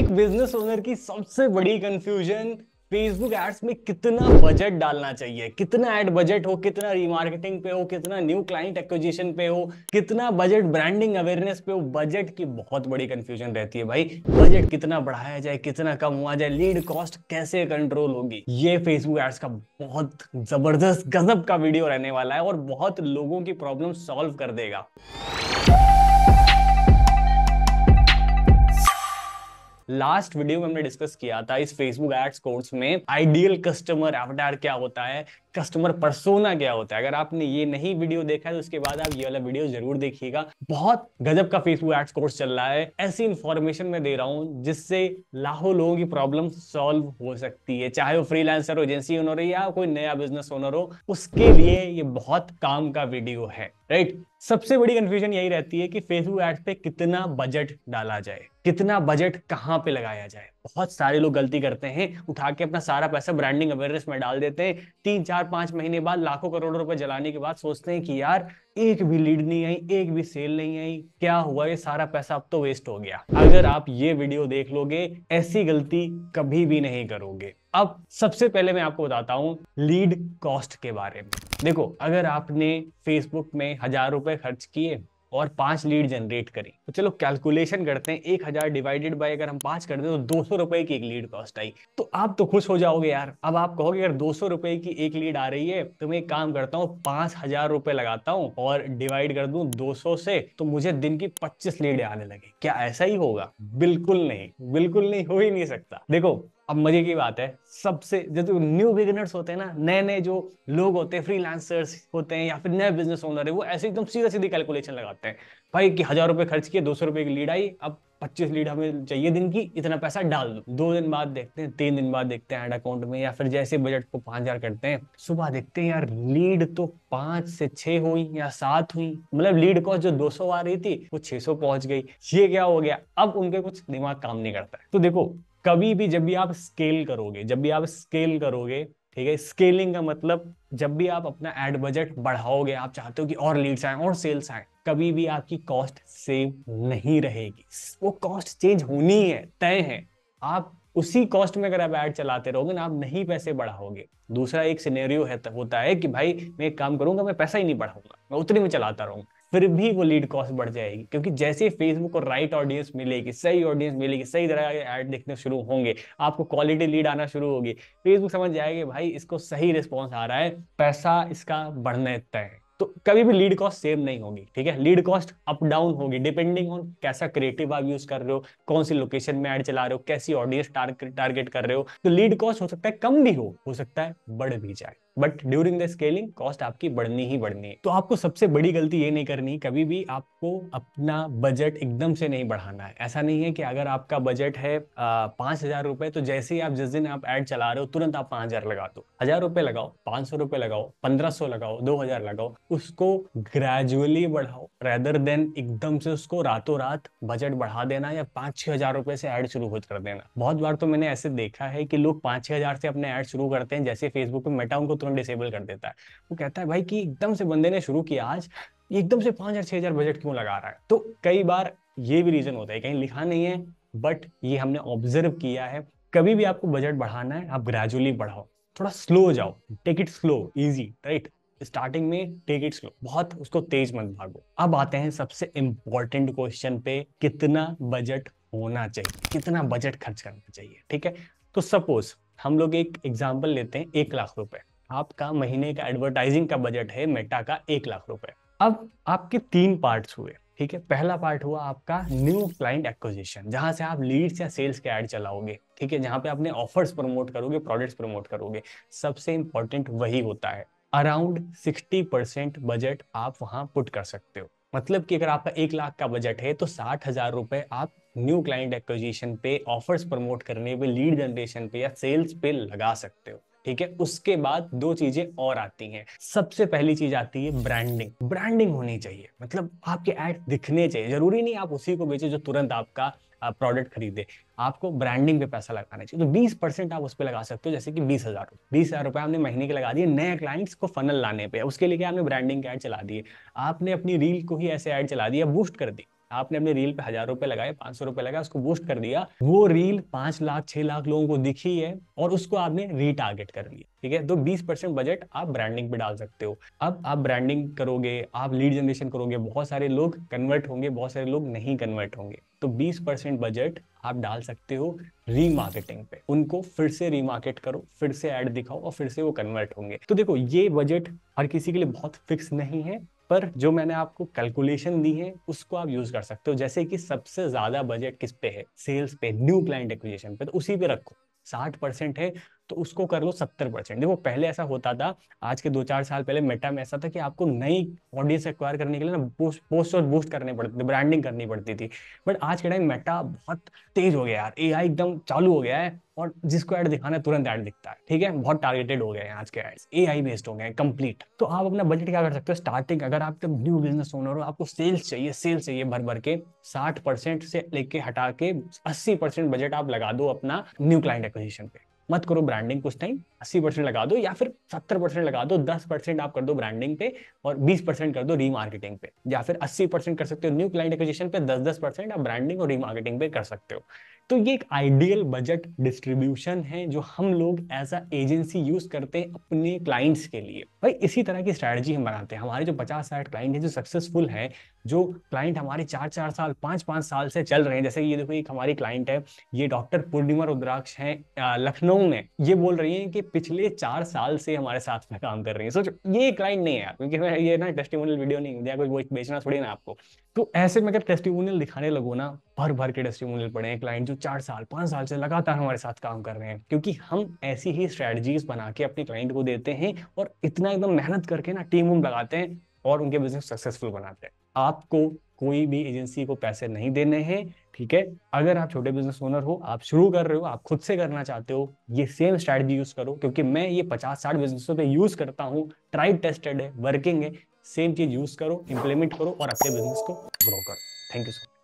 एक business owner की सबसे बड़ी कंफ्यूजन फेसबुक एड्स में कितना बजट डालना चाहिए कितना एड बजट हो कितना रीमार्केटिंग पे हो कितना न्यू क्लाइंट एक्विजिशन पे हो कितना बजट ब्रांडिंग अवेयरनेस पे हो बजट की बहुत बड़ी कंफ्यूजन रहती है भाई बजट कितना बढ़ाया जाए कितना कम हुआ जाए लीड कॉस्ट कैसे कंट्रोल होगी ये फेसबुक एड्स का बहुत जबरदस्त गजब का वीडियो रहने वाला है और बहुत लोगों की प्रॉब्लम सॉल्व कर देगा लास्ट वीडियो में हमने डिस्कस किया था इस फेसबुक एड्स कोर्स में आइडियल कस्टमर एवटार क्या होता है कस्टमर परसोना क्या होता है अगर आपने ये नहीं वीडियो देखा है तो उसके बाद आप ये वाला वीडियो जरूर देखिएगा बहुत गजब का फेसबुक एड्स कोर्स चल रहा है ऐसी इन्फॉर्मेशन मैं दे रहा हूँ जिससे लाखों लोगों की प्रॉब्लम सॉल्व हो सकती है चाहे वो फ्रीलांसर हो एजेंसी ओनर हो या कोई नया बिजनेस ओनर हो उसके लिए ये बहुत काम का वीडियो है राइट सबसे बड़ी कंफ्यूजन यही रहती है कि फेसबुक एड्स पे कितना बजट डाला जाए कितना बजट कहाँ पे लगाया जाए बहुत सारे लोग गलती करते हैं उठा के अपना सारा पैसा ब्रांडिंग अवेयरनेस में डाल देते हैं तीन चार पांच महीने बाद लाखों करोड़ों रुपए जलाने के बाद सोचते हैं कि यार एक भी लीड नहीं आई एक भी सेल नहीं आई क्या हुआ ये सारा पैसा अब तो वेस्ट हो गया अगर आप ये वीडियो देख लोगे ऐसी गलती कभी भी नहीं करोगे अब सबसे पहले मैं आपको बताता हूँ लीड कॉस्ट के बारे में देखो अगर आपने फेसबुक में हजार रुपए खर्च किए और पांच लीड जनरेट करें तो चलो कैलकुलेशन करते हैं एक हजार डिवाइडेड बाय अगर हम पांच कर दें तो दो सौ रुपए की एक लीड कॉस्ट आई तो आप तो खुश हो जाओगे यार अब आप कहोगे अगर दो सौ रुपए की एक लीड आ रही है तो मैं एक काम करता हूँ पांच हजार रुपए लगाता हूँ और डिवाइड कर दू दो सौ से तो मुझे दिन की पच्चीस लीड आने लगे क्या ऐसा ही होगा बिल्कुल नहीं बिल्कुल नहीं हो ही नहीं सकता देखो अब मजे की बात है सबसे जो तो न्यू बिगिनर्स होते हैं ना नए नए जो लोग होते हैं फ्रीलांसर्स होते हैं या फिर नए बिजनेस ओनर है वो ऐसे एकदम सीधा सीधी कैलकुलेशन लगाते हैं भाई कि हजार रुपये खर्च किए दो सौ रुपये की लीड आई अब पच्चीस लीड हमें चाहिए दिन की इतना पैसा डाल दो दो दिन बाद देखते हैं तीन दिन बाद देखते हैं एड अकाउंट में या फिर जैसे बजट को पांच हजार करते हैं सुबह देखते हैं यार लीड तो पांच से छह हुई या सात हुई मतलब लीड कॉस्ट जो दो सौ आ रही थी वो छह सौ पहुंच गई ये क्या हो गया अब उनके कुछ दिमाग काम नहीं करता है तो देखो कभी भी जब भी आप स्केल करोगे जब भी आप स्केल करोगे ठीक है स्केलिंग का मतलब जब भी आप अपना एड बजट बढ़ाओगे आप चाहते हो कि और लीड्स आए और सेल्स आए कभी भी आपकी कॉस्ट सेम नहीं रहेगी वो कॉस्ट चेंज होनी है तय है आप उसी कॉस्ट में अगर आप ऐड चलाते रहोगे ना आप नहीं पैसे बढ़ाओगे दूसरा एक सिनेरियो है होता है कि भाई मैं एक काम करूंगा मैं पैसा ही नहीं बढ़ाऊंगा मैं उतने में चलाता रहूंगा फिर भी वो लीड कॉस्ट बढ़ जाएगी क्योंकि जैसे फेसबुक को राइट ऑडियंस मिलेगी सही ऑडियंस मिलेगी सही तरह के ऐड देखने शुरू होंगे आपको क्वालिटी लीड आना शुरू होगी फेसबुक समझ जाएगी भाई इसको सही रिस्पॉन्स आ रहा है पैसा इसका बढ़ने तय तो कभी भी लीड कॉस्ट सेम नहीं होगी ठीक है लीड कॉस्ट अप डाउन होगी डिपेंडिंग ऑन कैसा क्रिएटिव आप यूज कर रहे हो कौन सी लोकेशन में ऐड चला रहे हो कैसी ऑडियंस टारगेट कर रहे हो तो लीड कॉस्ट हो सकता है कम भी हो हो सकता है बढ़ भी जाए but during the scaling cost आपकी बढ़नी ही बढ़नी है तो आपको सबसे बड़ी गलती ये नहीं करनी कभी भी आपको अपना बजट एकदम से नहीं बढ़ाना है ऐसा नहीं है कि अगर आपका बजट है पांच हजार रुपए तो जैसे ही आप जिस दिन आप एड चला रहे हो तुरंत आप पांच हजार लगा दो हजार रुपए लगाओ पांच सौ रुपए लगाओ पंद्रह सौ लगाओ दो हजार लगाओ उसको ग्रेजुअली बढ़ाओ रेदर देन एकदम से उसको रातों रात बजट बढ़ा देना या पांच छह हजार रुपए से एड शुरू कर देना बहुत बार तो मैंने ऐसे देखा है कि लोग पांच छह हजार से अपने एड शुरू करते हैं जैसे फेसबुक पे मेटा उनको तुरंत डिसेबल कर देता है वो कहता है भाई कि एकदम से बंदे ने शुरू किया आज एकदम से पाँच हजार छः हज़ार बजट क्यों लगा रहा है तो कई बार ये भी रीज़न होता है कहीं लिखा नहीं है बट ये हमने ऑब्जर्व किया है कभी भी आपको बजट बढ़ाना है आप ग्रेजुअली बढ़ाओ थोड़ा स्लो जाओ take it slow easy right starting में टेक इट स्लो बहुत उसको तेज मत भागो अब आते हैं सबसे इंपॉर्टेंट क्वेश्चन पे कितना बजट होना चाहिए कितना बजट खर्च करना चाहिए ठीक है तो सपोज हम लोग एक एग्जाम्पल लेते हैं एक लाख रुपए आपका महीने का एडवर्टाइजिंग का बजट है मेटा का एक लाख रुपए अब आपके तीन पार्ट्स हुए ठीक है पहला पार्ट हुआ आपका न्यू क्लाइंट एक्विजिशन जहां से आप लीड्स या सेल्स के ऐड चलाओगे ठीक है जहां पे आपने ऑफर्स प्रमोट करोगे प्रोडक्ट्स प्रमोट करोगे सबसे इंपॉर्टेंट वही होता है अराउंड सिक्सटी परसेंट बजट आप वहां पुट कर सकते हो मतलब कि अगर आपका एक लाख का बजट है तो साठ हजार रुपए आप न्यू क्लाइंट एक्विजिशन पे ऑफर्स प्रमोट करने पे लीड जनरेशन पे या सेल्स पे लगा सकते हो ठीक है उसके बाद दो चीजें और आती हैं सबसे पहली चीज आती है ब्रांडिंग ब्रांडिंग होनी चाहिए मतलब आपके एड दिखने चाहिए जरूरी नहीं आप उसी को बेचे जो तुरंत आपका प्रोडक्ट खरीदे आपको ब्रांडिंग पे पैसा लगाना चाहिए तो 20 परसेंट आप उस पर लगा सकते हो जैसे कि बीस हजार बीस हजार रुपए आपने महीने के लगा दिए नए क्लाइंट्स को फनल लाने पे उसके लिए आपने ब्रांडिंग के ऐड चला दिए आपने अपनी रील को ही ऐसे ऐड चला दिया बूस्ट कर दी आपने अपने रील पे हजार रुपए लगाए पांच सौ रुपए लगाए उसको बूस्ट कर दिया वो रील पांच लाख छह लाख लोगों को दिखी है और उसको आपने रीटारगेट कर लिया ठीक है तो बीस परसेंट बजट आप ब्रांडिंग पे डाल सकते हो अब आप ब्रांडिंग करोगे आप लीड जनरेशन करोगे बहुत सारे लोग कन्वर्ट होंगे बहुत सारे लोग नहीं कन्वर्ट होंगे तो परसेंट बजट आप डाल सकते हो रीमार्केटिंग पे उनको फिर से रीमार्केट करो फिर से ऐड दिखाओ और फिर से वो कन्वर्ट होंगे तो देखो ये बजट हर किसी के लिए बहुत फिक्स नहीं है पर जो मैंने आपको कैलकुलेशन दी है उसको आप यूज कर सकते हो जैसे कि सबसे ज्यादा बजट किस पे है सेल्स पे न्यू क्लाइंट एक्विजिशन पे तो उसी पे रखो साठ परसेंट है तो उसको कर लो सत्तर परसेंट देखो पहले ऐसा होता था आज के दो चार साल पहले मेटा में ऐसा था कि आपको नई ऑडियंस एक्वायर करने के लिए ना पोस्ट पोस्ट और बूस्ट करने पड़ते थे ब्रांडिंग करनी पड़ती थी बट आज के टाइम मेटा बहुत तेज हो गया यार ए एकदम चालू हो गया है और जिसको ऐड दिखाना है तुरंत ऐड दिखता है ठीक है बहुत टारगेटेड हो गए हैं आज के एड्स ए आई बेस्ड हो गए हैं कंप्लीट तो आप अपना बजट क्या कर सकते हो स्टार्टिंग अगर आप न्यू बिजनेस ओनर हो आपको सेल्स चाहिए सेल्स चाहिए भर भर के साठ परसेंट से लेके हटा के अस्सी परसेंट बजट आप लगा दो अपना न्यू क्लाइंट एक्विजिशन पे मत करो ब्रांडिंग कुछ टाइम अस्सी परसेंट लगा दो या फिर सत्तर परसेंट लगा दो दस परसेंट आप कर दो ब्रांडिंग पे और बीस परसेंट कर दो रीमार्केटिंग पे या फिर अस्सी परसेंट कर सकते हो न्यू क्लाइंट एक्विजिशन पे दस दस परसेंट आप ब्रांडिंग और रीमार्केटिंग पे कर सकते हो तो ये एक आइडियल बजट डिस्ट्रीब्यूशन है जो हम लोग एज अ एजेंसी यूज करते हैं अपने क्लाइंट्स के लिए भाई इसी तरह की स्ट्रैटेजी हम बनाते हैं हमारे जो पचास साठ क्लाइंट है जो सक्सेसफुल है जो क्लाइंट हमारे चार चार साल पांच पांच साल से चल रहे हैं जैसे ये देखो एक हमारी क्लाइंट है ये डॉक्टर पूर्णिमा रुद्राक्ष है लखनऊ में ये बोल रही है कि पिछले चार साल से हमारे साथ में काम कर रही है सोचो ये क्लाइंट नहीं है यार क्योंकि ये ना टेस्टिमोनियल वीडियो नहीं दिया कोई बेचना थोड़ी ना आपको तो ऐसे में अगर टेस्टिमोनियल दिखाने लगो ना भर भर के टेस्टिमोनियल पड़े हैं क्लाइंट जो चार साल पाँच साल से लगातार हमारे साथ काम कर रहे हैं क्योंकि हम ऐसी ही स्ट्रैटेजीज बना के अपने क्लाइंट को देते हैं और इतना एकदम मेहनत करके ना टीम उम लगाते हैं और उनके बिजनेस सक्सेसफुल बनाते हैं आपको कोई भी एजेंसी को पैसे नहीं देने हैं ठीक है अगर आप छोटे बिजनेस ओनर हो आप शुरू कर रहे हो आप खुद से करना चाहते हो ये सेम स्ट्रैटेजी यूज करो क्योंकि मैं ये पचास साठ बिजनेसों पे यूज करता हूँ ट्राइड टेस्टेड है वर्किंग है सेम चीज यूज करो इंप्लीमेंट करो और अपने बिजनेस को ग्रो करो थैंक यू सो मच